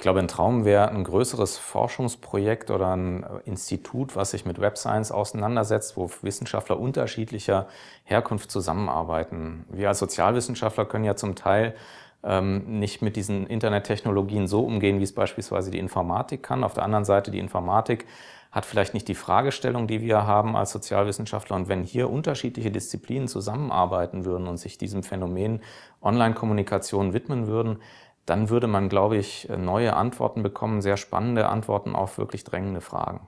Ich glaube, ein Traum wäre ein größeres Forschungsprojekt oder ein Institut, was sich mit Web Science auseinandersetzt, wo Wissenschaftler unterschiedlicher Herkunft zusammenarbeiten. Wir als Sozialwissenschaftler können ja zum Teil ähm, nicht mit diesen Internettechnologien so umgehen, wie es beispielsweise die Informatik kann. Auf der anderen Seite, die Informatik hat vielleicht nicht die Fragestellung, die wir haben als Sozialwissenschaftler. Und wenn hier unterschiedliche Disziplinen zusammenarbeiten würden und sich diesem Phänomen Online-Kommunikation widmen würden, dann würde man, glaube ich, neue Antworten bekommen, sehr spannende Antworten auf wirklich drängende Fragen.